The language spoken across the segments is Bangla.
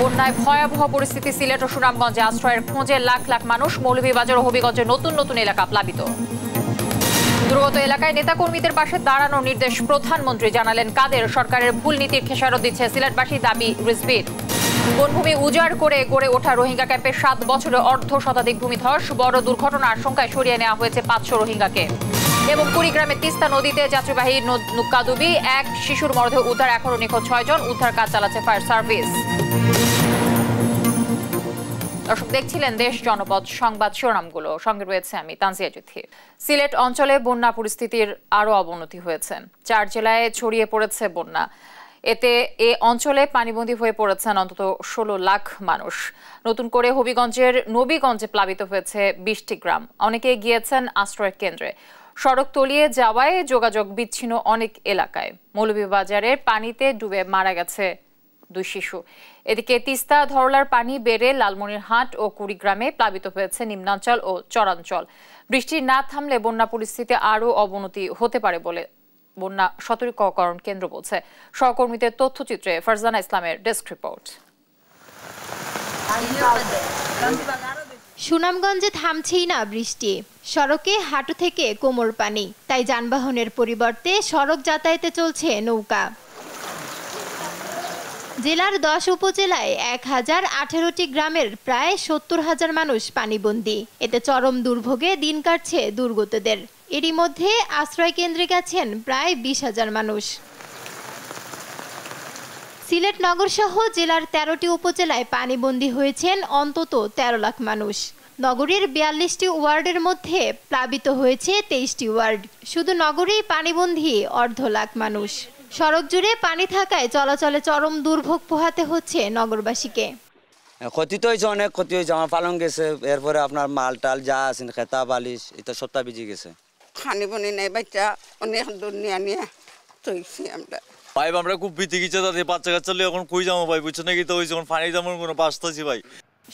বন্যায় ভয়াবহ পরিস্থিতি সিলেট ও সুনামগঞ্জে আশ্রয়ের খোঁজে লাখ লাখ মানুষ মৌলভীবাজার ও হবিগঞ্জে নতুন নতুন এলাকা প্লাবিত দুর্গত এলাকায় নেতাকর্মীদের পাশে দাঁড়ানোর নির্দেশ প্রধানমন্ত্রী জানালেন কাদের সরকারের ভুল নীতির খেসারত দিচ্ছে সিলেটবাসী দাবি রিজবির বনভূমি উজাড় করে গড়ে ওঠা রোহিঙ্গা ক্যাম্পে সাত বছরে অর্ধ শতাধিক ভূমিধস বড় দুর্ঘটনার আশঙ্কায় সরিয়ে নেওয়া হয়েছে পাঁচশো রোহিঙ্গাকে এবং কুড়িগ্রামে তিস্তা নদীতে যাত্রীবাহী নৌকাডুবি এক শিশুর মরদেহ উদ্ধার এখনও নিখোঁজ ছয়জন উদ্ধার কাজ চালাচ্ছে ফায়ার সার্ভিস দর্শক দেখছিলেন দেশ জনপদ সংবাদ শিরোনামগুলো সঙ্গে রয়েছে আমি তানজিয়া সিলেট অঞ্চলে বন্যা পরিস্থিতির আরও অবনতি হয়েছে চার জেলায় ছড়িয়ে পড়েছে বন্যা এতে এ অঞ্চলে পানিবন্দী হয়ে পড়েছেন অন্তত ষোলো লাখ মানুষ নতুন করে হবিগঞ্জের নবীগঞ্জে প্লাবিত হয়েছে বিশটি গ্রাম অনেকে গিয়েছেন আশ্রয় কেন্দ্রে সড়ক তলিয়ে যাওয়ায় যোগাযোগ বিচ্ছিন্ন অনেক এলাকায় মৌলভীবাজারের পানিতে ডুবে মারা গেছে দুই শিশু এদিকে তিস্তা ধরলার পানি বেড়ে লালমনিরহাট ও কুড়িগ্রামে প্লাবিত হয়েছে নিম্নাঞ্চল ও চরাঞ্চল বৃষ্টি না থামলে বন্যা পরিস্থিতি আরও অবনতি হতে পারে বলে বন্যা সতর্ককরণ কেন্দ্র বলছে সহকর্মীদের তথ্যচিত্রে ফারজানা ইসলামের ডেস্ক রিপোর্ট সুনামগঞ্জে থামছেই না বৃষ্টি সড়কে হাঁটু থেকে কোমর পানি তাই যানবাহনের পরিবর্তে সড়ক যাতায়াতে চলছে নৌকা জেলার দশ উপজেলায় এক হাজার আঠেরোটি গ্রামের প্রায় সত্তর হাজার মানুষ পানিবন্দী এতে চরম দুর্ভোগে দিন কাটছে দুর্গতদের এরই মধ্যে আশ্রয় কেন্দ্রে গেছেন প্রায় বিশ হাজার মানুষ সিলেট নগরসহ জেলার তেরোটি উপজেলায় পানিবন্দী হয়েছেন অন্তত ১৩ লাখ মানুষ নগরীর বিয়াল্লিশটি ওয়ার্ডের মধ্যে প্লাবিত হয়েছে তেইশটি ওয়ার্ড শুধু নগরেই পানিবন্দী অর্ধ লাখ মানুষ সড়ক জুড়ে পানি থাকায় চলাচলে চরম দুর্ভোগ পোহাতে হচ্ছে নগরবাসীকে হ্যাঁ, ক্ষতি তো হয়েছে অনেক ক্ষতি হয়েছে আমার পালং গেছে এরপরে আপনার মাল টাল যা আছে খেতা বালিশ এটা সত্তা বিজি গেছে খানি বনি নাই বাচ্চা অনেক দূর নিয়ে নিয়ে আমরা ভাই আমরা খুব বিতে গেছে বাচ্চা কাচ্চা এখন কই যাবো ভাই বুঝছো নাকি তো ওই যখন পানি যেমন কোনো পাস্তাছি ভাই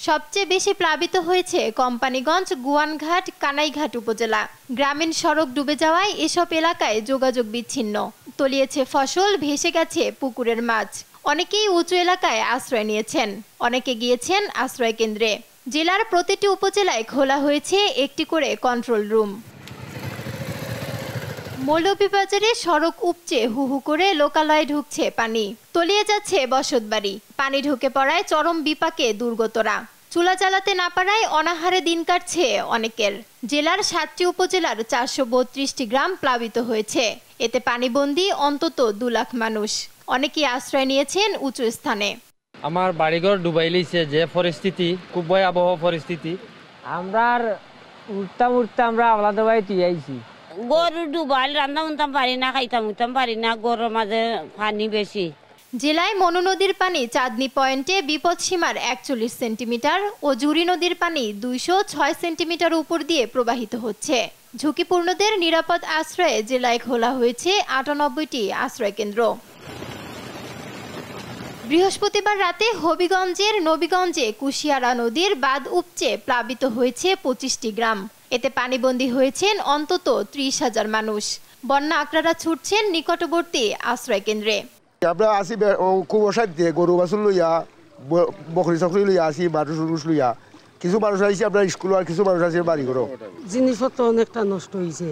সবচেয়ে বেশি প্লাবিত হয়েছে কোম্পানিগঞ্জ গুয়ানঘাট কানাইঘাট উপজেলা গ্রামীণ সড়ক ডুবে যাওয়ায় এসব এলাকায় যোগাযোগ বিচ্ছিন্ন তলিয়েছে ফসল ভেসে গেছে পুকুরের মাছ অনেকেই উঁচু এলাকায় আশ্রয় নিয়েছেন অনেকে গিয়েছেন আশ্রয় কেন্দ্রে জেলার প্রতিটি উপজেলায় খোলা হয়েছে একটি করে কন্ট্রোল রুম মৌলভীবাজারে সড়ক উপচে হু হু করে লোকালয়ে ঢুকছে পানি তলিয়ে যাচ্ছে বসতবাড়ি পানি ঢুকে পড়ায় চরম বিপাকে দুর্গতরা চুলা চালাতে না পারায় অনাহারে দিন কাটছে অনেকের জেলার সাতটি উপজেলার চারশো বত্রিশটি গ্রাম প্লাবিত হয়েছে এতে পানিবন্দি অন্তত দু লাখ মানুষ অনেকেই আশ্রয় নিয়েছেন উঁচু স্থানে আমার বাড়িঘর ডুবাই লিছে যে পরিস্থিতি খুব ভয়াবহ পরিস্থিতি আমরা উঠতাম উঠতে আমরা আলাদা বাড়িতে আইছি গরু ডুবাইল রান্না উনতাম পারি না খাইতাম উঠতাম পারি না গরুর মাঝে পানি বেশি জেলায় মনো নদীর পানি চাঁদনি পয়েন্টে বিপদসীমার একচল্লিশ সেন্টিমিটার ও জুরি নদীর পানি দুইশো ছয় সেন্টিমিটার উপর দিয়ে প্রবাহিত হচ্ছে ঝুঁকিপূর্ণদের নিরাপদ আশ্রয়ে জেলায় খোলা হয়েছে আটানব্বইটি আশ্রয়কেন্দ্র বৃহস্পতিবার রাতে হবিগঞ্জের নবীগঞ্জে কুশিয়ারা নদীর বাঁধ উপচে প্লাবিত হয়েছে পঁচিশটি গ্রাম এতে পানিবন্দী হয়েছেন অন্তত ত্রিশ হাজার মানুষ বন্যা আকরারা ছুটছেন নিকটবর্তী আশ্রয় কেন্দ্রে আমরা আসি খুব অশান্তি গরু বাছুর লইয়া বকরি চকরি লইয়া আসি মানুষ উরুষ লইয়া কিছু মানুষ আইছে আমরা স্কুল আর কিছু মানুষ আছে বাড়ি ঘরও জিনিসপত্র অনেকটা নষ্ট হয়েছে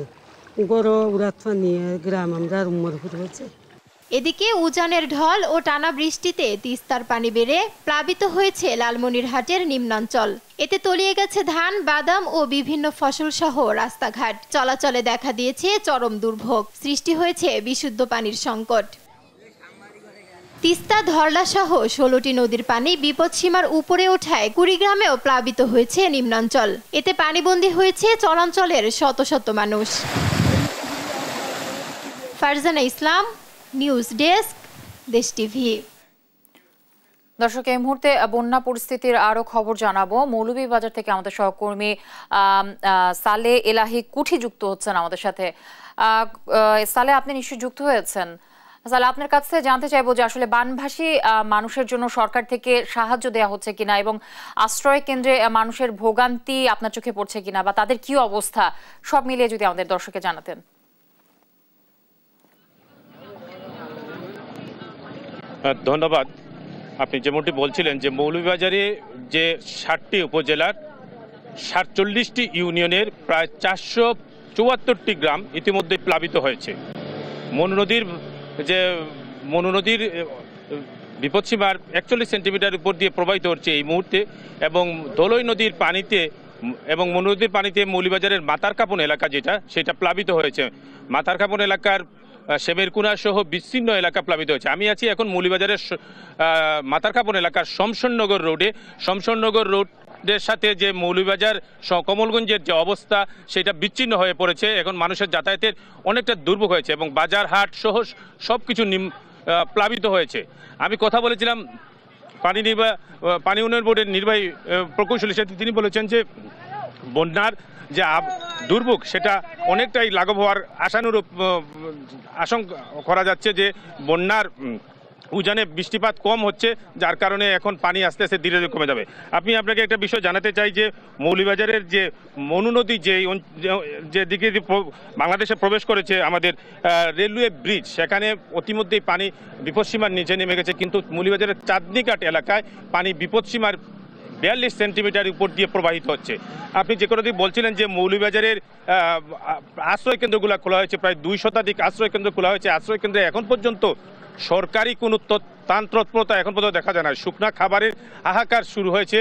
গরু উড়াত নিয়ে গ্রাম আমরা উমর ফুট হচ্ছে এদিকে উজানের ঢল ও টানা বৃষ্টিতে তিস্তার পানি বেড়ে প্লাবিত হয়েছে লালমনিরহাটের নিম্নাঞ্চল এতে তলিয়ে গেছে ধান বাদাম ও বিভিন্ন ফসল সহ রাস্তাঘাট চলাচলে দেখা দিয়েছে চরম দুর্ভোগ সৃষ্টি হয়েছে বিশুদ্ধ পানির সংকট তিস্তা সহ ষোলোটি নদীর পানি বিপদসীমার উপরে ওঠায় কুড়িগ্রামেও প্লাবিত হয়েছে নিম্নাঞ্চল এতে পানিবন্দী হয়েছে চরাঞ্চলের শত শত মানুষ Farzana Islam news desk Desh TV দর্শক এই মুহূর্তে বন্যা পরিস্থিতির আরও খবর জানাবো মৌলভীবাজার থেকে আমাদের সহকর্মী সালে এলাহি কুঠি যুক্ত হচ্ছেন আমাদের সাথে সালে আপনি নিশ্চয়ই যুক্ত হয়েছেন সালে আপনার কাছে জানতে চাইবো যে আসলে বানভাসী মানুষের জন্য সরকার থেকে সাহায্য দেয়া হচ্ছে কিনা এবং আশ্রয় কেন্দ্রে মানুষের ভোগান্তি আপনার চোখে পড়ছে কিনা বা তাদের কি অবস্থা সব মিলিয়ে যদি আমাদের দর্শকে জানাতেন ধন্যবাদ আপনি যেমনটি বলছিলেন যে মৌলভীবাজারে যে ষাটটি উপজেলার সাতচল্লিশটি ইউনিয়নের প্রায় চারশো চুয়াত্তরটি গ্রাম ইতিমধ্যে প্লাবিত হয়েছে মনু নদীর যে মনু নদীর বিপদসীমার একচল্লিশ সেন্টিমিটার উপর দিয়ে প্রবাহিত হচ্ছে এই মুহূর্তে এবং ধলই নদীর পানিতে এবং মনু নদীর পানিতে মৌলিবাজারের মাতার কাপন এলাকা যেটা সেটা প্লাবিত হয়েছে মাতার কাপন এলাকার সেবেরকুনা সহ বিচ্ছিন্ন এলাকা প্লাবিত হয়েছে আমি আছি এখন মৌলিবাজারের মাতারকাপন এলাকার শমশনগর রোডে শমশনগর রোড সাথে যে মৌলিবাজার কমলগঞ্জের যে অবস্থা সেটা বিচ্ছিন্ন হয়ে পড়েছে এখন মানুষের যাতায়াতের অনেকটা দুর্ভোগ হয়েছে এবং বাজার হাট সহ সব কিছু প্লাবিত হয়েছে আমি কথা বলেছিলাম পানি নির্বাহ পানি উন্নয়ন বোর্ডের নির্বাহী প্রকৌশলী তিনি বলেছেন যে বন্যার যে দুর্ভোগ সেটা অনেকটাই লাঘব হওয়ার আশানুরূপ আশঙ্কা করা যাচ্ছে যে বন্যার উজানে বৃষ্টিপাত কম হচ্ছে যার কারণে এখন পানি আস্তে আস্তে ধীরে ধীরে কমে যাবে আপনি আপনাকে একটা বিষয় জানাতে চাই যে মৌলিবাজারের যে মনু নদী যে যে দিকে বাংলাদেশে প্রবেশ করেছে আমাদের রেলওয়ে ব্রিজ সেখানে অতিমধ্যেই পানি বিপদসীমার নিচে নেমে গেছে কিন্তু মৌলিবাজারের চাঁদনিঘাট এলাকায় পানি বিপদসীমার বিয়াল্লিশ সেন্টিমিটার উপর দিয়ে প্রবাহিত হচ্ছে আপনি যে কোনো বলছিলেন যে মৌলভীবাজারের আশ্রয় কেন্দ্রগুলো খোলা হয়েছে প্রায় দুই শতাধিক আশ্রয় কেন্দ্র খোলা হয়েছে আশ্রয় কেন্দ্রে এখন পর্যন্ত সরকারি কোনো তথ্য তান্ত্রপ্রতা এখন পর্যন্ত দেখা যায় না শুকনা খাবারের হাহাকার শুরু হয়েছে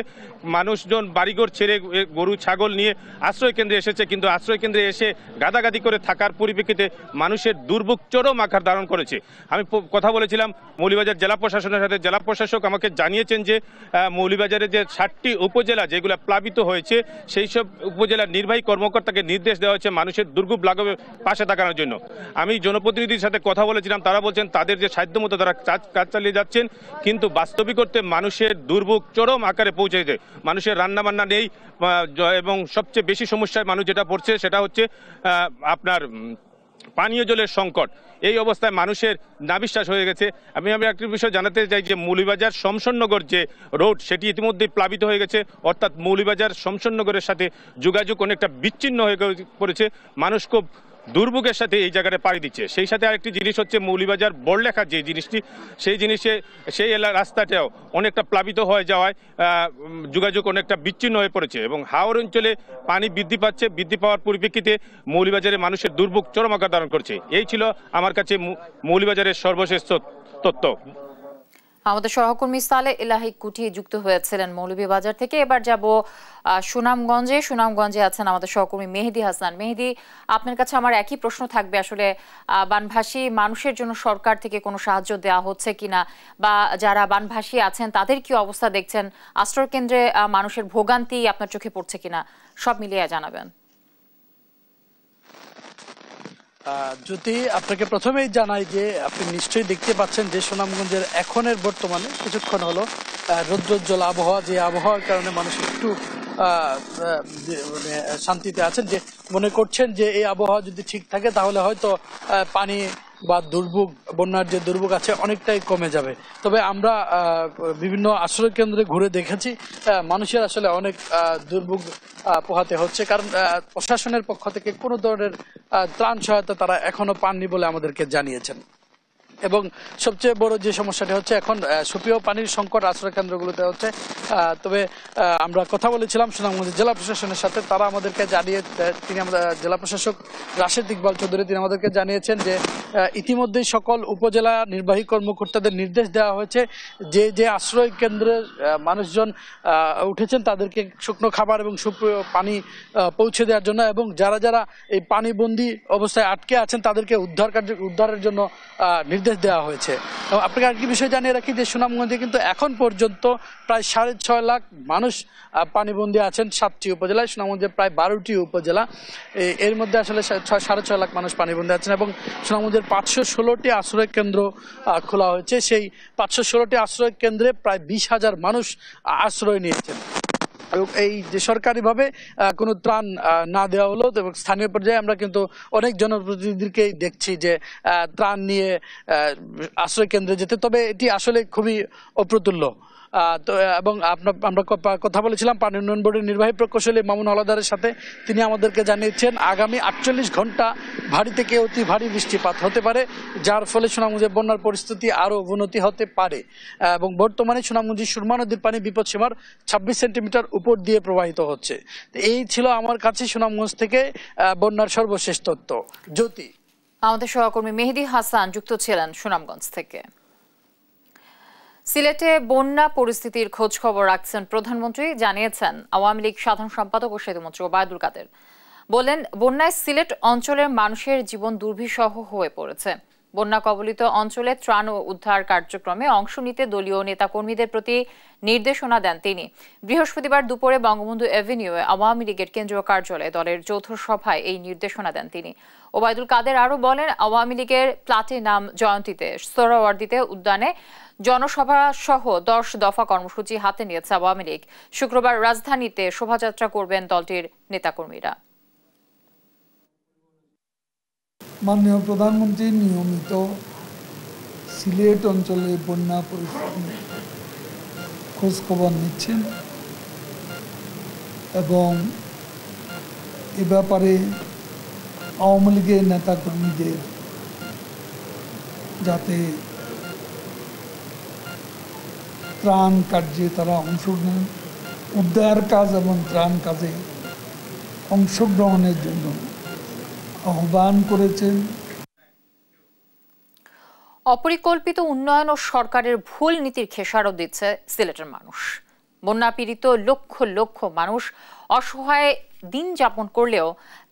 মানুষজন বাড়িঘর ছেড়ে গরু ছাগল নিয়ে আশ্রয় কেন্দ্রে এসেছে কিন্তু আশ্রয় কেন্দ্রে এসে গাদাগাদি করে থাকার পরিপ্রেক্ষিতে মানুষের দুর্ভোগ চরম আকার ধারণ করেছে আমি কথা বলেছিলাম মৌলিবাজার জেলা প্রশাসনের সাথে জেলা প্রশাসক আমাকে জানিয়েছেন যে মৌলিবাজারের যে ষাটটি উপজেলা যেগুলো প্লাবিত হয়েছে সেই সব উপজেলার নির্বাহী কর্মকর্তাকে নির্দেশ দেওয়া হয়েছে মানুষের দুর্ভোগ লাগবে পাশে থাকানোর জন্য আমি জনপ্রতিনিধির সাথে কথা বলেছিলাম তারা বলছেন তাদের যে সাধ্যমতো তারা কাজ চালিয়ে যাচ্ছেন কিন্তু বাস্তবিক করতে মানুষের দুর্ভোগ চরম আকারে পৌঁছেছে মানুষের রান্নাবান্না নেই এবং সবচেয়ে বেশি সমস্যায় মানুষ যেটা পড়ছে সেটা হচ্ছে আপনার পানীয় জলের সংকট এই অবস্থায় মানুষের নাবিশ্বাস হয়ে গেছে আমি আমি একটি বিষয় জানাতে চাই যে মৌলিবাজার শমশননগর যে রোড সেটি ইতিমধ্যে প্লাবিত হয়ে গেছে অর্থাৎ মৌলিবাজার শমশননগরের সাথে যোগাযোগ অনেকটা বিচ্ছিন্ন হয়ে পড়েছে মানুষ খুব দুর্ভোগের সাথে এই জায়গাটা পাড়ি দিচ্ছে সেই সাথে আরেকটি জিনিস হচ্ছে মৌলিবাজার বড়লেখার যে জিনিসটি সেই জিনিসে সেই এলাকা রাস্তাটাও অনেকটা প্লাবিত হয়ে যাওয়ায় যোগাযোগ অনেকটা বিচ্ছিন্ন হয়ে পড়েছে এবং হাওড় অঞ্চলে পানি বৃদ্ধি পাচ্ছে বৃদ্ধি পাওয়ার পরিপ্রেক্ষিতে মৌলিবাজারে মানুষের দুর্ভোগ চরম আকার ধারণ করছে এই ছিল আমার কাছে মৌলিবাজারের সর্বশেষ তথ্য আমাদের সহকর্মী সালে এলাহি কুঠি যুক্ত হয়েছিলেন মৌলভীবাজার থেকে এবার যাব সুনামগঞ্জে সুনামগঞ্জে আছেন আমাদের সহকর্মী মেহেদি হাসান মেহেদি আপনার কাছে আমার একই প্রশ্ন থাকবে আসলে বানভাসী মানুষের জন্য সরকার থেকে কোনো সাহায্য দেওয়া হচ্ছে কিনা বা যারা বানভাসী আছেন তাদের কি অবস্থা দেখছেন আশ্রয় কেন্দ্রে মানুষের ভোগান্তি আপনার চোখে পড়ছে কিনা সব মিলিয়ে জানাবেন যদি আপনাকে প্রথমেই জানাই যে আপনি নিশ্চয়ই দেখতে পাচ্ছেন যে সুনামগঞ্জের এখনের বর্তমানে কিছুক্ষণ হলো রৌদ্রোজ্জ্বল আবহাওয়া যে আবহাওয়ার কারণে মানুষ একটু মানে, শান্তিতে আছেন যে মনে করছেন যে এই আবহাওয়া যদি ঠিক থাকে তাহলে হয়তো পানি বা দুর্ভোগ বন্যার যে দুর্ভোগ আছে অনেকটাই কমে যাবে তবে আমরা বিভিন্ন আশ্রয় কেন্দ্রে ঘুরে দেখেছি মানুষের আসলে অনেক দুর্ভোগ পোহাতে হচ্ছে কারণ প্রশাসনের পক্ষ থেকে কোনো ধরনের ত্রাণ সহায়তা তারা এখনো পাননি বলে আমাদেরকে জানিয়েছেন এবং সবচেয়ে বড় যে সমস্যাটা হচ্ছে এখন সুপ্রিয় পানির সংকট আশ্রয় কেন্দ্রগুলোতে হচ্ছে তবে আমরা কথা বলেছিলাম সুনামগঞ্জ জেলা প্রশাসনের সাথে তারা আমাদেরকে জানিয়ে তিনি আমাদের জেলা প্রশাসক রাশেদ ইকবাল চৌধুরী তিনি আমাদেরকে জানিয়েছেন যে ইতিমধ্যেই সকল উপজেলা নির্বাহী কর্মকর্তাদের নির্দেশ দেওয়া হয়েছে যে যে আশ্রয় কেন্দ্রের মানুষজন উঠেছেন তাদেরকে শুকনো খাবার এবং সুপ্রিয় পানি পৌঁছে দেওয়ার জন্য এবং যারা যারা এই পানিবন্দি অবস্থায় আটকে আছেন তাদেরকে উদ্ধার কার্য উদ্ধারের জন্য নির্দেশ নির্দেশ দেওয়া হয়েছে আপনাকে আরেকটি বিষয় জানিয়ে রাখি যে সুনামগঞ্জে কিন্তু এখন পর্যন্ত প্রায় সাড়ে ছয় লাখ মানুষ পানিবন্দী আছেন সাতটি উপজেলায় সুনামগঞ্জে প্রায় বারোটি উপজেলা এর মধ্যে আসলে সাড়ে ছয় লাখ মানুষ পানিবন্দী আছেন এবং সুনামগঞ্জের পাঁচশো ষোলোটি আশ্রয় কেন্দ্র খোলা হয়েছে সেই পাঁচশো ষোলোটি আশ্রয় কেন্দ্রে প্রায় বিশ হাজার মানুষ আশ্রয় নিয়েছেন এই যে সরকারিভাবে কোনো ত্রাণ না দেওয়া হলো এবং স্থানীয় পর্যায়ে আমরা কিন্তু অনেক জনপ্রতিনিধিকেই দেখছি যে ত্রাণ নিয়ে আশ্রয় কেন্দ্রে যেতে তবে এটি আসলে খুবই অপ্রতুল্য তো এবং আপনার আমরা কথা বলেছিলাম পানি উন্নয়ন বোর্ডের নির্বাহী প্রকৌশলী মামুন হলাদারের সাথে তিনি আমাদেরকে জানিয়েছেন আগামী আটচল্লিশ ঘন্টা ভারী থেকে অতি ভারী বৃষ্টিপাত হতে পারে যার ফলে সুনামগঞ্জের বন্যার পরিস্থিতি আরও অবনতি হতে পারে এবং বর্তমানে সুনামগঞ্জের সুরমা নদীর পানি বিপদসীমার ছাব্বিশ সেন্টিমিটার উপর দিয়ে প্রবাহিত হচ্ছে এই ছিল আমার কাছে সুনামগঞ্জ থেকে বন্যার সর্বশেষ তথ্য জ্যোতি আমাদের সহকর্মী মেহেদি হাসান যুক্ত ছিলেন সুনামগঞ্জ থেকে সিলেটে বন্যা পরিস্থিতির খোঁজ খবর রাখছেন প্রধানমন্ত্রী জানিয়েছেন আওয়ামী লীগ সাধারণ সম্পাদক ও সেতুমন্ত্রী ওবায়দুল কাদের বলেন বন্যায় সিলেট অঞ্চলের মানুষের জীবন দুর্বিষহ হয়ে পড়েছে বন্যা কবলিত অঞ্চলে ত্রাণ ও উদ্ধার কার্যক্রমে অংশ নিতে দলীয় নেতাকর্মীদের প্রতি নির্দেশনা দেন তিনি বৃহস্পতিবার দুপুরে বঙ্গবন্ধু এভিনিউয়ে আওয়ামী লীগের কেন্দ্রীয় কার্যালয়ে দলের যৌথ সভায় এই নির্দেশনা দেন তিনি ওবায়দুল কাদের আরও বলেন আওয়ামী লীগের প্লাটিনাম জয়ন্তীতে সোহরাওয়ার্দিতে উদ্যানে জনসভা সহ দশ দফা কর্মসূচি হাতে নিয়েছে আওয়ামী লীগ শুক্রবার রাজধানীতে শোভাযাত্রা করবেন দলটির নেতাকর্মীরা মাননীয় প্রধানমন্ত্রী নিয়মিত সিলেট অঞ্চলে বন্যা পরিস্থিতি খোঁজখবর নিচ্ছেন এবং এ ব্যাপারে আওয়ামী লীগের নেতাকর্মীদের যাতে ত্রাণ কার্যে তারা অংশ নেন উদ্ধার কাজ এবং ত্রাণ কাজে অংশগ্রহণের জন্য আহ্বান করেছেন অপরিকল্পিত উন্নয়ন ও সরকারের ভুল নীতির খেসারও দিচ্ছে সিলেটের মানুষ বন্যা পীড়িত লক্ষ লক্ষ মানুষ অসহায় দিন যাপন করলেও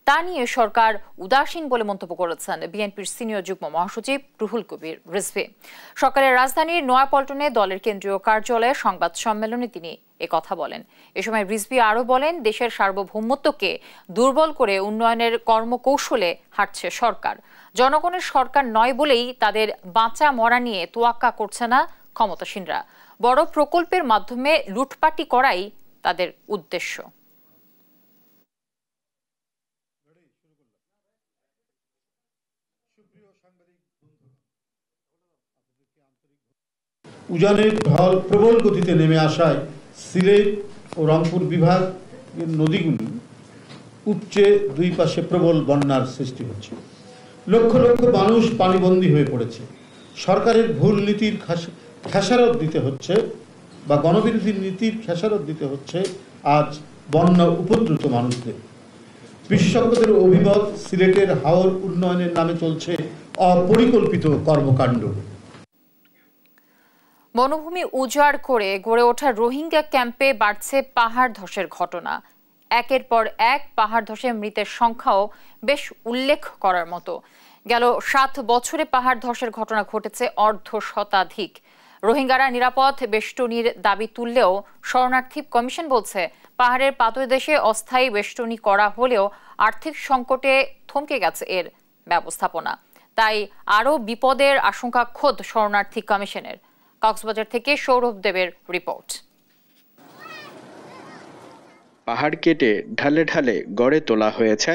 তা নিয়ে সরকার উদাসীন বলে মন্তব্য করেছেন বিএনপির সিনিয়র যুগ্ম মহাসচিব রুহুল কবির রিজভি সকালে রাজধানীর নয়াপল্টনে দলের কেন্দ্রীয় কার্যালয়ে সংবাদ সম্মেলনে তিনি কথা বলেন এ সময় রিজভি আরও বলেন দেশের সার্বভৌমত্বকে দুর্বল করে উন্নয়নের কর্মকৌশলে হাঁটছে সরকার জনগণের সরকার নয় বলেই তাদের বাঁচা মরা নিয়ে তোয়াক্কা করছে না ক্ষমতাসীনরা বড় প্রকল্পের মাধ্যমে লুটপাটি করাই তাদের উদ্দেশ্য উজানের ঢল প্রবল গতিতে নেমে আসায় সিলেট ও রংপুর বিভাগ নদীগুলি উপচে দুই পাশে প্রবল বন্যার সৃষ্টি হচ্ছে লক্ষ লক্ষ মানুষ পানিবন্দী হয়ে পড়েছে সরকারের ভুল নীতির খেসারত দিতে হচ্ছে বা গণবিরোধী নীতির খেসারত দিতে হচ্ছে আজ বন্যা উপদ্রুত মানুষদের বিশেষজ্ঞদের অভিমত সিলেটের হাওর উন্নয়নের নামে চলছে অপরিকল্পিত কর্মকাণ্ড বনভূমি উজাড় করে গড়ে ওঠা রোহিঙ্গা ক্যাম্পে বাড়ছে পাহাড় ধসের ঘটনা একের পর এক পাহাড় ধসে মৃতের সংখ্যাও বেশ উল্লেখ করার মতো গেল সাত বছরে পাহাড় ধসের ঘটনা ঘটেছে অর্ধ শতাধিক রোহিঙ্গারা নিরাপদ বেষ্টনীর দাবি তুললেও শরণার্থী কমিশন বলছে পাহাড়ের দেশে অস্থায়ী বেষ্টনী করা হলেও আর্থিক সংকটে থমকে গেছে এর ব্যবস্থাপনা তাই আরও বিপদের আশঙ্কা খোদ শরণার্থী কমিশনের কক্সবাজার থেকে সৌরভ দেবের রিপোর্ট পাহাড় কেটে ঢালে ঢালে গড়ে তোলা হয়েছে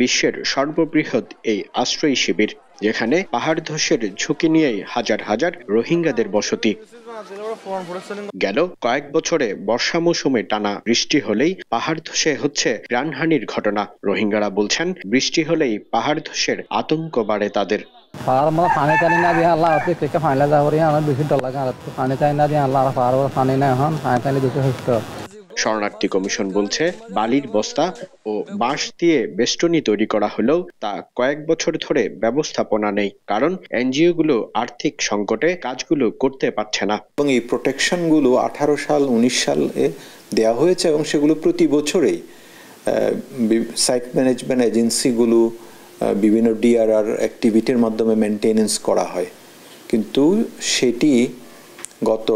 বিশ্বের সর্ববৃহৎ এই আশ্রয় শিবির যেখানে পাহাড় ধসের ঝুঁকি নিয়েই হাজার হাজার রোহিঙ্গাদের বসতি গেল কয়েক বছরে বর্ষা মৌসুমে টানা বৃষ্টি হলেই পাহাড় ধসে হচ্ছে প্রাণহানির ঘটনা রোহিঙ্গারা বলছেন বৃষ্টি হলেই পাহাড় ধসের আতঙ্ক বাড়ে তাদের फार मला पाण्याच्या नाही শরণার্থী কমিশন বলছে বালির বস্তা ও বাঁশ দিয়ে বেষ্টনী তৈরি করা হলেও তা কয়েক বছর ধরে ব্যবস্থাপনা নেই কারণ এনজিও গুলো আর্থিক সংকটে কাজগুলো করতে পারছে না এবং এই প্রোটেকশন গুলো আঠারো সাল উনিশ সালে দেওয়া হয়েছে এবং সেগুলো প্রতি বছরেই সাইট ম্যানেজমেন্ট এজেন্সিগুলো বিভিন্ন ডিআরআর অ্যাক্টিভিটির মাধ্যমে মেনটেনেন্স করা হয় কিন্তু সেটি গত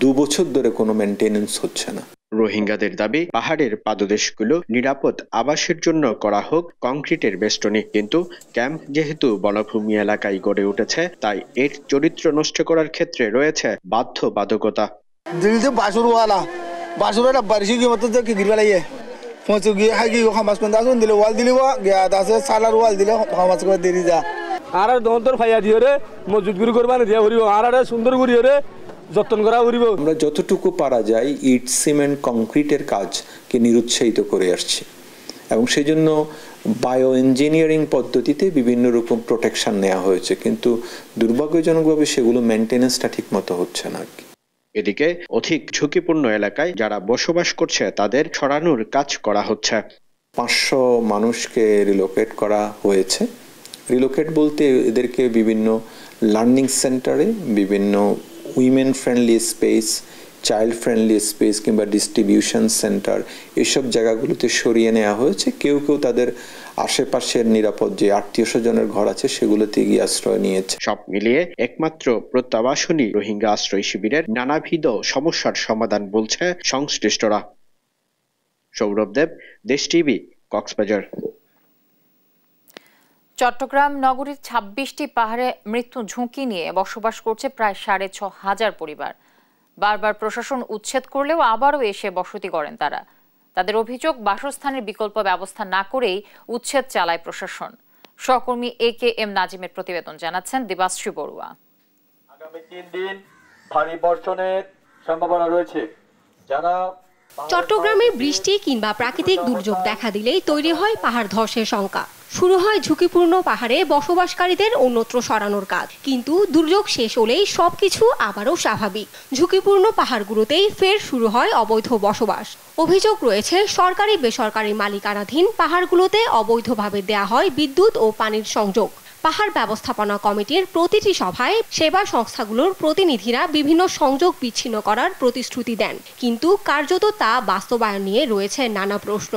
দু বছর ধরে কোনো মেনটেনেন্স হচ্ছে না রোহিঙ্গাদের দাবি পাহাড়ের পাদদেশগুলো নিরাপদ আবাসের জন্য করা হোক কংক্রিটের বেষ্টনী কিন্তু ক্যাম্প যেহেতু বনভূমি এলাকায় গড়ে উঠেছে তাই এর চরিত্র নষ্ট করার ক্ষেত্রে রয়েছে বাধ্য বাধকতা বাসুরওয়ালা বাসুরওয়ালা বারিশি কি মতো পৌঁছে গিয়ে হাগি সমাজ করে আসুন দিলে ওয়াল দিলে গিয়া তারপরে সালার ওয়াল দিলে সমাজ করে দেরি যা আর দন্তর খাইয়া দিও রে মজুত গুরি করবা না দিয়া উড়িব আর সুন্দর করিও রে যত্ন করা উড়িব আমরা যতটুকু পারা যায় ইট সিমেন্ট কংক্রিটের কাজকে নিরুৎসাহিত করে আসছি এবং সেই জন্য বায়ো ইঞ্জিনিয়ারিং পদ্ধতিতে বিভিন্ন রকম প্রোটেকশন নেওয়া হয়েছে কিন্তু দুর্ভাগ্যজনকভাবে সেগুলো মেনটেন্যান্সটা ঠিকমতো হচ্ছে না আর কি এদিকে অধিক ঝুঁকিপূর্ণ এলাকায় যারা বসবাস করছে তাদের সরানোর কাজ করা হচ্ছে পাঁচশো মানুষকে রিলোকেট করা হয়েছে রিলোকেট বলতে এদেরকে বিভিন্ন লার্নিং সেন্টারে বিভিন্ন women friendly space child friendly space কিংবা ডিস্ট্রিবিউশন সেন্টার এসব জায়গাগুলোতে সরিয়ে নেওয়া হয়েছে কেউ কেউ তাদের আশেপাশের নিরাপদ যে আত্মীয় স্বজনের ঘর আছে সেগুলোতে গিয়ে আশ্রয় নিয়েছে সব মিলিয়ে একমাত্র প্রত্যাবাসনই রোহিঙ্গা আশ্রয় শিবিরের নানাবিধ সমস্যার সমাধান বলছে সংশ্লিষ্টরা সৌরভ দেব দেশ টিভি কক্সবাজার চট্টগ্রাম নগরীর ২৬টি পাহাড়ে মৃত্যু ঝুঁকি নিয়ে বসবাস করছে প্রায় সাড়ে ছ হাজার পরিবার বারবার প্রশাসন উচ্ছেদ করলেও আবারও এসে বসতি করেন তারা তাদের অভিযোগ বাসস্থানের বিকল্প ব্যবস্থা না করেই উচ্ছেদ চালায় প্রশাসন সহকর্মী এ কে এম নাজিমের প্রতিবেদন জানাচ্ছেন দেবাশ্রী বড়ুয়া আগামী তিন দিন ভারী বর্ষণের সম্ভাবনা রয়েছে যারা চট্টগ্রামে বৃষ্টি কিংবা প্রাকৃতিক দুর্যোগ দেখা দিলেই তৈরি হয় পাহাড় ধসের শঙ্কা শুরু হয় ঝুঁকিপূর্ণ পাহাড়ে বসবাসকারীদের অন্যত্র সরানোর কাজ কিন্তু দুর্যোগ শেষ হলেই সবকিছু আবারও স্বাভাবিক ঝুঁকিপূর্ণ পাহাড়গুলোতেই ফের শুরু হয় অবৈধ বসবাস অভিযোগ রয়েছে সরকারি বেসরকারি মালিকানাধীন পাহাড়গুলোতে অবৈধভাবে দেয়া হয় বিদ্যুৎ ও পানির সংযোগ পাহাড় ব্যবস্থাপনা কমিটির প্রতিটি সভায় সেবা সংস্থাগুলোর প্রতিনিধিরা বিভিন্ন সংযোগ বিচ্ছিন্ন করার প্রতিশ্রুতি দেন কিন্তু কার্যত তা বাস্তবায়ন নিয়ে রয়েছে নানা প্রশ্ন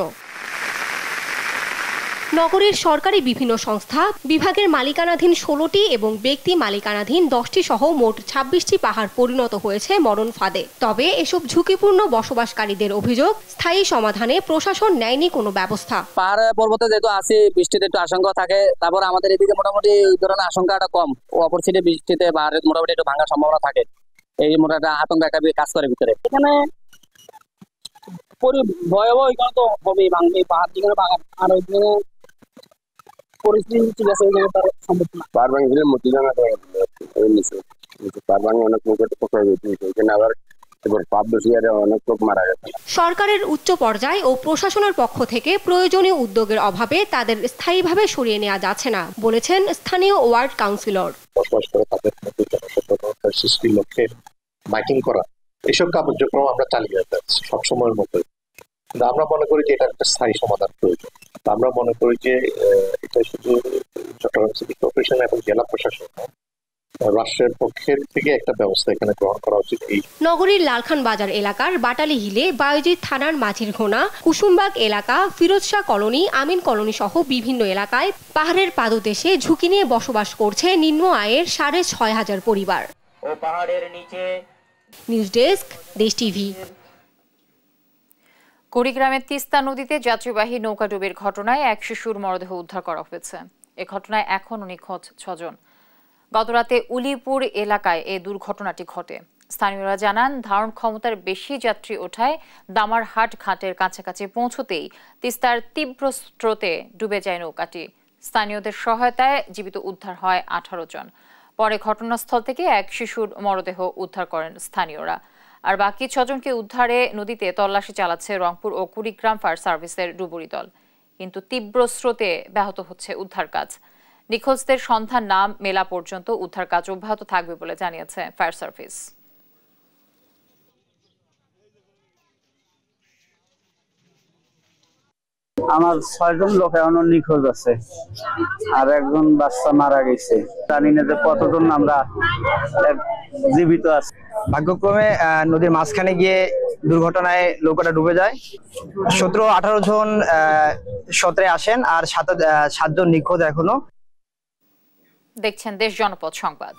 নগরের সরকারি বিভিন্ন সংস্থা বিভাগের মালিকানাধীন ষোলোটি এবং ব্যক্তি মালিকানাধীন দশটি সহ মোট ছাব্বিশটি পাহাড় পরিণত হয়েছে মরণ ফাঁদে তবে এসব ঝুঁকিপূর্ণ বসবাসকারীদের অভিযোগ স্থায়ী সমাধানে প্রশাসন নেয়নি কোনো ব্যবস্থা পাহাড় পর্বতে যেহেতু আছে বৃষ্টিতে একটু আশঙ্কা থাকে তারপর আমাদের এদিকে মোটামুটি এই ধরনের আশঙ্কাটা কম অপর সাইডে বৃষ্টিতে মোটামুটি একটু ভাঙার সম্ভাবনা থাকে এই মোটামুটি আতঙ্ক একটা কাজ করে ভিতরে এখানে ভয়াবহ এখানে তো হবে ভাঙবে পাহাড় যেখানে আর ওইখানে পরিস্থিতি ঠিক আছে ওই জায়গায় সরকারের উচ্চ পর্যায় ও প্রশাসনের পক্ষ থেকে প্রয়োজনীয় উদ্যোগের অভাবে তাদের স্থায়ীভাবে সরিয়ে নেওয়া যাচ্ছে না বলেছেন স্থানীয় ওয়ার্ড কাউন্সিলর লক্ষ্যে মাইকিং করা এসব কার্যক্রম আমরা চালিয়ে যাচ্ছি সবসময়ের মতো আমরা মনে করি যে এটা একটা স্থায়ী সমাধান প্রয়োজন আমরা মনে করি যে এটা শুধু চট্টগ্রাম সিটি কর্পোরেশন এবং জেলা প্রশাসন রাষ্ট্রের পক্ষের থেকে একটা ব্যবস্থা এখানে গ্রহণ করা উচিত নগরীর লালখান বাজার এলাকার বাটালি হিলে বায়োজিৎ থানার মাঝির ঘোনা কুসুমবাগ এলাকা ফিরোজ শাহ কলোনি আমিন কলোনি সহ বিভিন্ন এলাকায় পাহাড়ের পাদদেশে ঝুঁকি নিয়ে বসবাস করছে নিম্ন আয়ের সাড়ে ছয় হাজার পরিবার ও পাহাড়ের নিচে নিউজ ডেস্ক দেশ টিভি কুড়িগ্রামের তিস্তা নদীতে যাত্রীবাহী নৌকাডুবির ঘটনায় এক শিশুর মরদেহ উদ্ধার করা হয়েছে এ ঘটনায় এখন নিখোঁজ ছজন গতরাতে উলিপুর এলাকায় এ দুর্ঘটনাটি ঘটে স্থানীয়রা জানান ধারণ ক্ষমতার বেশি যাত্রী ওঠায় হাট ঘাটের কাছাকাছি পৌঁছতেই তিস্তার তীব্র স্রোতে ডুবে যায় নৌকাটি স্থানীয়দের সহায়তায় জীবিত উদ্ধার হয় আঠারো জন পরে ঘটনাস্থল থেকে এক শিশুর মরদেহ উদ্ধার করেন স্থানীয়রা আর বাকি ছজনকে উদ্ধারে নদীতে তল্লাশি চালাচ্ছে রংপুর ও কুড়িগ্রাম ফায়ার সার্ভিসের ডুবুরি দল কিন্তু তীব্র স্রোতে ব্যাহত হচ্ছে উদ্ধার কাজ নিখোঁজদের সন্ধান নাম মেলা পর্যন্ত উদ্ধার কাজ অব্যাহত থাকবে বলে জানিয়েছে ফায়ার সার্ভিস আমার ছয়জন লোক এখনো নিখোঁজ আছে আর একজন বাচ্চা মারা গেছে জানি না যে কতজন আমরা জীবিত আছে ভাগ্যক্রমে নদীর মাঝখানে গিয়ে দুর্ঘটনায় নৌকাটা ডুবে যায় সতেরো আঠারো জন সতেরে আসেন আর সাত সাতজন নিখোঁজ এখনো দেখছেন দেশ জনপদ সংবাদ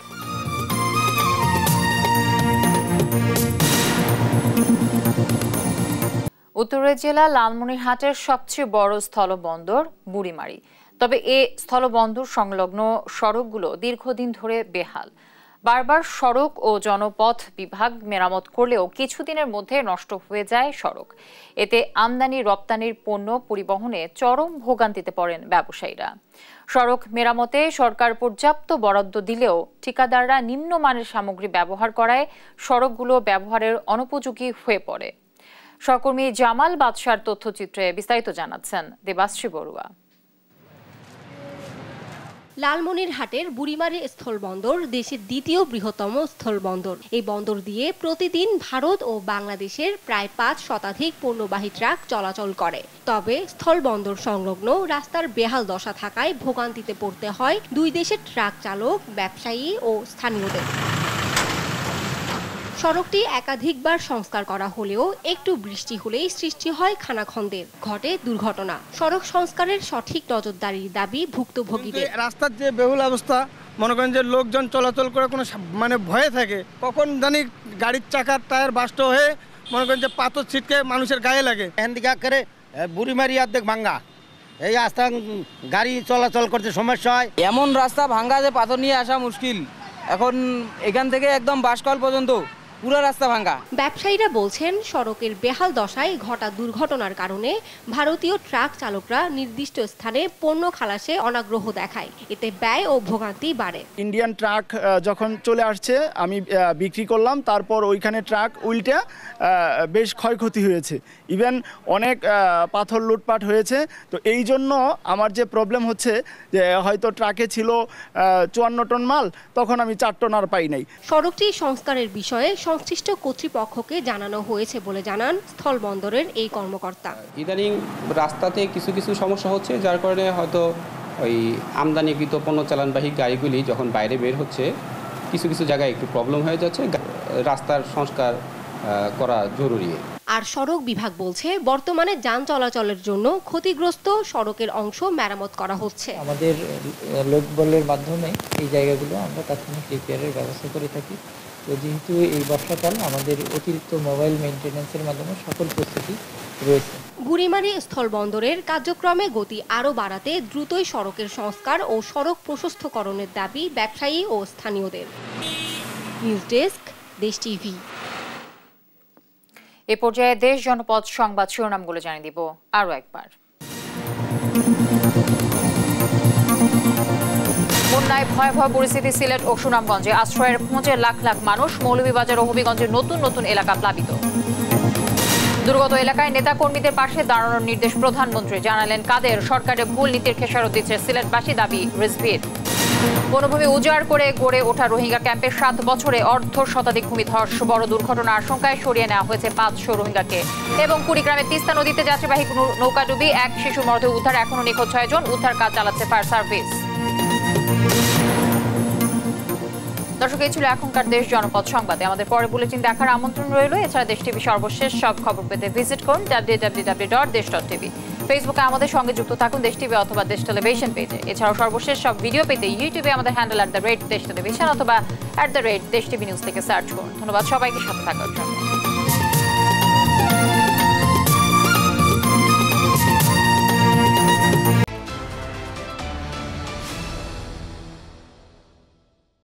উত্তরের জেলা লালমনিরহাটের সবচেয়ে বড় স্থলবন্দর বুড়িমারি তবে এ স্থলবন্দর সংলগ্ন সড়কগুলো দীর্ঘদিন ধরে বেহাল বারবার সড়ক ও জনপথ বিভাগ মেরামত করলেও কিছুদিনের মধ্যে নষ্ট হয়ে যায় সড়ক এতে আমদানি রপ্তানির পণ্য পরিবহনে চরম ভোগান্তিতে পড়েন ব্যবসায়ীরা সড়ক মেরামতে সরকার পর্যাপ্ত বরাদ্দ দিলেও ঠিকাদাররা নিম্নমানের সামগ্রী ব্যবহার করায় সড়কগুলো ব্যবহারের অনুপযোগী হয়ে পড়ে সহকর্মী জামাল বাদশার তথ্যচিত্রে বিস্তারিত জানাচ্ছেন দেবাশ্রী বড়ুয়া লালমনিরহাটের বুড়িমারি স্থলবন্দর দেশের দ্বিতীয় বৃহত্তম স্থলবন্দর এই বন্দর দিয়ে প্রতিদিন ভারত ও বাংলাদেশের প্রায় পাঁচ শতাধিক পণ্যবাহী ট্রাক চলাচল করে তবে স্থলবন্দর সংলগ্ন রাস্তার বেহাল দশা থাকায় ভোগান্তিতে পড়তে হয় দুই দেশের ট্রাক চালক ব্যবসায়ী ও স্থানীয়দের সড়কটি একাধিকবার সংস্কার করা হলেও একটু বৃষ্টি হলেই সৃষ্টি হয় খানাখন্দের ঘটে দুর্ঘটনা সড়ক সংস্কারের সঠিক নজরদারির দাবি ভুক্তভোগীদের রাস্তার যে বেহুল অবস্থা মনে করেন যে লোকজন চলাচল করে কোনো মানে ভয়ে থাকে কখন জানি গাড়ির চাকার টায়ার বাস্ট হয়ে মনে করেন যে পাথর ছিটকে মানুষের গায়ে লাগে হ্যান্ডিকা করে বুড়ি মারি অর্ধেক ভাঙ্গা এই রাস্তা গাড়ি চলাচল করতে সমস্যা হয় এমন রাস্তা ভাঙ্গা যে পাথর নিয়ে আসা মুশকিল এখন এখান থেকে একদম বাসকল পর্যন্ত পুরো রাস্তা ভাঙ্গা ব্যবসায়ীরা বলছেন সড়কের বেহাল দশায় ঘটা দুর্ঘটনার কারণে ভারতীয় ট্রাক চালকরা নির্দিষ্ট স্থানে পণ্য খালাসে অনাগ্রহ দেখায় এতে ব্যয় ও ভোগান্তি বাড়ে ইন্ডিয়ান ট্রাক যখন চলে আসছে আমি বিক্রি করলাম তারপর ওইখানে ট্রাক উল্টা বেশ ক্ষয়ক্ষতি হয়েছে ইভেন অনেক পাথর লুটপাট হয়েছে তো এই জন্য আমার যে প্রবলেম হচ্ছে যে হয়তো ট্রাকে ছিল চুয়ান্ন টন মাল তখন আমি চার টন আর পাই নাই সড়কটি সংস্কারের বিষয়ে সংশ্লিষ্ট কর্তৃপক্ষকে জানানো হয়েছে বলে জানান স্থলবন্দরের এই কর্মকর্তা ইদানিং রাস্তাতে কিছু কিছু সমস্যা হচ্ছে যার কারণে হয়তো ওই আমদানিকৃত পণ্য চালানবাহী গাড়িগুলি যখন বাইরে বের হচ্ছে কিছু কিছু জায়গায় একটু প্রবলেম হয়ে যাচ্ছে রাস্তার সংস্কার করা জরুরি আর সড়ক বিভাগ বলছে বর্তমানে যান চলাচলের জন্য ক্ষতিগ্রস্ত সড়কের অংশ মেরামত করা হচ্ছে আমাদের লোকবলের মাধ্যমে এই জায়গাগুলো আমরা তাৎক্ষণিক রিপেয়ারের ব্যবস্থা করে থাকি তো যেহেতু এই বর্ষাকাল আমাদের অতিরিক্ত মোবাইল মেনটেন্যান্সের মাধ্যমে সকল প্রস্তুতি রয়েছে বুড়িমারি স্থলবন্দরের কার্যক্রমে গতি আরও বাড়াতে দ্রুতই সড়কের সংস্কার ও সড়ক প্রশস্তকরণের দাবি ব্যবসায়ী ও স্থানীয়দের নিউজ ডেস্ক দেশ টিভি এ পর্যায়ে দেশ জনপদ সংবাদ শিরোনামগুলো জানিয়ে দিব আরও একবার বন্যায় ভয়াবহ পরিস্থিতি সিলেট ও সুনামগঞ্জে আশ্রয়ের খোঁজে লাখ লাখ মানুষ মৌলভীবাজার ও হবিগঞ্জের নতুন নতুন এলাকা প্লাবিত দুর্গত এলাকায় নেতাকর্মীদের পাশে দাঁড়ানোর নির্দেশ প্রধানমন্ত্রী জানালেন কাদের সরকারের ভুল নীতির খেসারত দিচ্ছে সিলেটবাসী দাবি রিজভির বনভূমি উজাড় করে গড়ে ওঠা রোহিঙ্গা ক্যাম্পে সাত বছরে অর্ধ শতাধিক ভূমি ধস বড় দুর্ঘটনার আশঙ্কায় সরিয়ে নেওয়া হয়েছে পাঁচশো রোহিঙ্গাকে এবং কুড়িগ্রামে তিস্তা নদীতে যাত্রীবাহী নৌকাডুবি এক শিশু মরদেহ উদ্ধার এখনও নিখোঁজ ছয়জন উদ্ধার কাজ চালাচ্ছে ফায়ার সার্ভিস দর্শক এই ছিল এখনকার দেশ জনপদ সংবাদে আমাদের পরে বুলেটিন দেখার আমন্ত্রণ রইল এছাড়া দেশ টিভি সর্বশেষ সব খবর পেতে ভিজিট করুন টিভি ফেসবুকে আমাদের সঙ্গে যুক্ত থাকুন দেশ টিভি অথবা দেশ টেলিভিশন পেজে এছাড়াও সর্বশেষ সব ভিডিও পেতে ইউটিউবে আমাদের handle at the rate Desh television অথবা at the rate Desh TV news থেকে সার্চ করুন ধন্যবাদ সবাইকে সাথে থাকার জন্য